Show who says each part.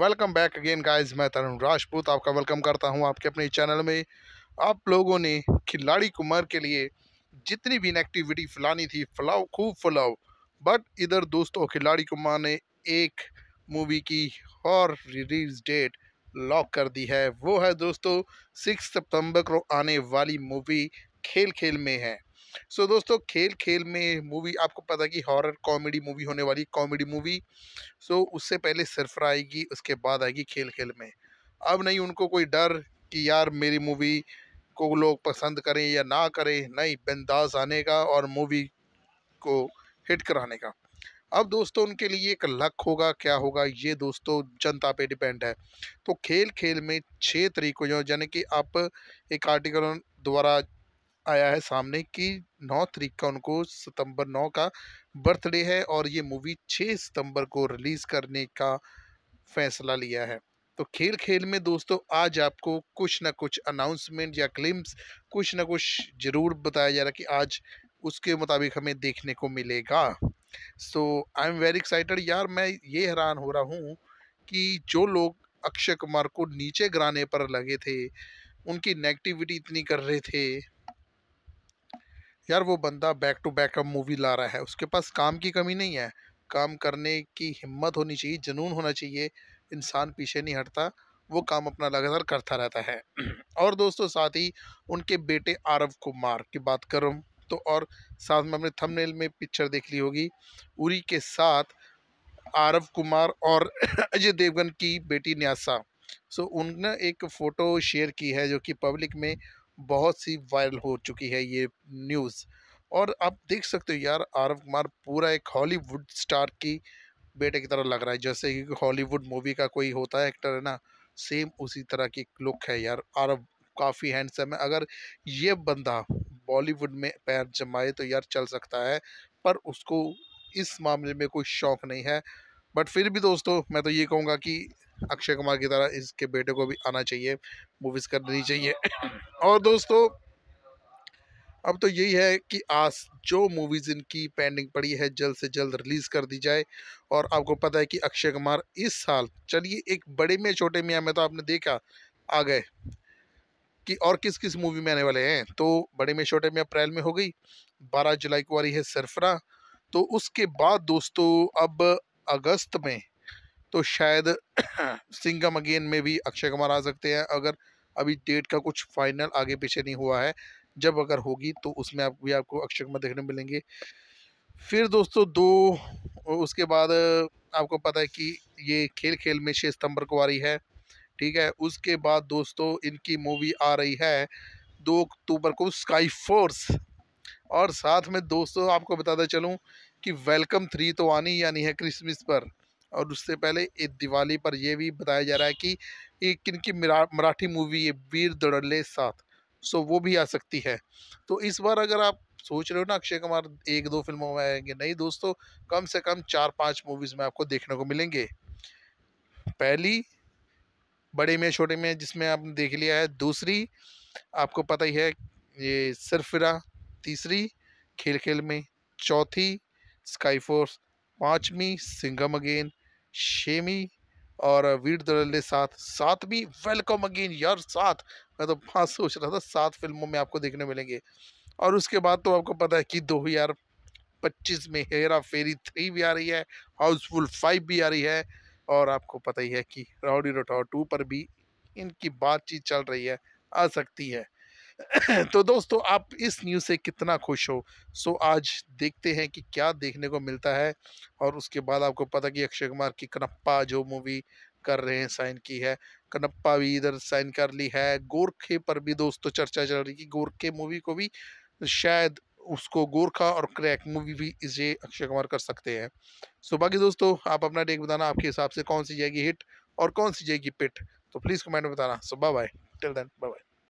Speaker 1: Welcome back again guys मैं तरुण राजपूत आपका welcome करता हूं आपके अपने चैनल में आप लोगों ने खिलाड़ी कुमार के लिए जितनी भी इनएक्टिविटी फैलानी थी फैलाओ खूब फैलाओ बट इधर दोस्तों खिलाड़ी कुमार ने एक मूवी की और रिलीज डेट लॉक कर दी है वो है दोस्तों सिक्स सितंबर को आने वाली मूवी खेल खेल में है सो दोस्तों खेल खेल में मूवी आपको पता कि हॉरर कॉमेडी मूवी होने वाली कॉमेडी मूवी सो उससे पहले सिरफरा आएगी उसके बाद आएगी खेल खेल में अब नहीं उनको कोई डर कि यार मेरी मूवी को लोग पसंद करें या ना करें नहीं बिंदास आने का और मूवी को हिट कराने का अब दोस्तों उनके लिए एक लक होगा क्या होगा ये दोस्तों जनता पे डिपेंड है तो खेल खेल में छः तरीकों यानी कि आप एक आर्टिकल द्वारा आया है सामने कि नौ तरीक का उनको सितंबर नौ का बर्थडे है और ये मूवी छः सितंबर को रिलीज़ करने का फैसला लिया है तो खेल खेल में दोस्तों आज आपको कुछ ना कुछ अनाउंसमेंट या क्लिम्स कुछ ना कुछ ज़रूर बताया जा रहा कि आज उसके मुताबिक हमें देखने को मिलेगा so I am very excited यार मैं ये हैरान हो रहा हूँ कि जो लोग अक्षय कुमार को नीचे गिराने पर लगे थे उनकी नेगेटिविटी इतनी कर रहे थे यार वो बंदा बैक टू बैक अब मूवी ला रहा है उसके पास काम की कमी नहीं है काम करने की हिम्मत होनी चाहिए जुनून होना चाहिए इंसान पीछे नहीं हटता वो काम अपना लगातार करता रहता है और दोस्तों साथ ही उनके बेटे आरव कुमार की बात करूँ तो और साथ में हमने थंबनेल में पिक्चर देख ली होगी उरी के साथ आरव कुमार और अजय देवगन की बेटी न्यासा सो उनने एक फ़ोटो शेयर की है जो कि पब्लिक में बहुत सी वायरल हो चुकी है ये न्यूज़ और आप देख सकते हो यार आरव कुमार पूरा एक हॉलीवुड स्टार की बेटे की तरह लग रहा है जैसे कि हॉलीवुड मूवी का कोई होता है एक्टर है ना सेम उसी तरह की लुक है यार आरव काफ़ी हैंडसम है अगर ये बंदा बॉलीवुड में पैर जमाए तो यार चल सकता है पर उसको इस मामले में कोई शौक नहीं है बट फिर भी दोस्तों मैं तो ये कहूँगा कि अक्षय कुमार की तरह इसके बेटे को भी आना चाहिए मूवीज़ करनी चाहिए हाँ। और दोस्तों अब तो यही है कि आज जो मूवीज़ इनकी पेंडिंग पड़ी है जल्द से जल्द रिलीज़ कर दी जाए और आपको पता है कि अक्षय कुमार इस साल चलिए एक बड़े में छोटे मियाँ में तो आपने देखा आ गए कि और किस किस मूवी में आने वाले हैं तो बड़े में छोटे में अप्रैल में हो गई बारह जुलाई को आ रही है सरफरा तो उसके बाद दोस्तों अब अगस्त में तो शायद सिंगम अगेन में भी अक्षय कुमार आ सकते हैं अगर अभी डेट का कुछ फाइनल आगे पीछे नहीं हुआ है जब अगर होगी तो उसमें आप भी आपको अक्षय कुमार देखने मिलेंगे फिर दोस्तों दो उसके बाद आपको पता है कि ये खेल खेल में छः सितंबर को आ रही है ठीक है उसके बाद दोस्तों इनकी मूवी आ रही है दो अक्टूबर को स्काई फोर्स और साथ में दोस्तों आपको बताता चलूँ कि वेलकम थ्री तो आनी ही आनी है क्रिसमस पर और उससे पहले दिवाली पर यह भी बताया जा रहा है कि एक किनकी मराठी मूवी है वीर दड़ल्ले साथ सो वो भी आ सकती है तो इस बार अगर आप सोच रहे हो ना अक्षय कुमार एक दो फिल्मों में आएंगे नहीं दोस्तों कम से कम चार पांच मूवीज़ में आपको देखने को मिलेंगे पहली बड़े में छोटे में जिसमें आपने देख लिया है दूसरी आपको पता ही है ये सरफिरा तीसरी खेल खेल में चौथी स्काई फोर्स पाँचवीं सिंगम अगेन शेमी और वीर दड़ल्ले साथ साथ भी वेलकम अगेन यार साथ मैं तो हाँ सोच रहा था सात फिल्मों में आपको देखने मिलेंगे और उसके बाद तो आपको पता है कि दो हजार पच्चीस में हेरा फेरी थ्री भी आ रही है हाउसफुल फाइव भी आ रही है और आपको पता ही है कि राउडी रोटाओ टू पर भी इनकी बातचीत चल रही है आ सकती है तो दोस्तों आप इस न्यूज़ से कितना खुश हो सो आज देखते हैं कि क्या देखने को मिलता है और उसके बाद आपको पता कि अक्षय कुमार की कनप्पा जो मूवी कर रहे हैं साइन की है कनप्पा भी इधर साइन कर ली है गोरखे पर भी दोस्तों चर्चा चल रही है कि गोरखे मूवी को भी शायद उसको गोरखा और क्रैक मूवी भी इसे अक्षय कुमार कर सकते हैं सो बाकी दोस्तों आप अपना डेक बताना आपके हिसाब से कौन सी जाएगी हिट और कौन सी जाएगी पिट तो प्लीज़ कमेंट में बताना so bye bye till then bye bye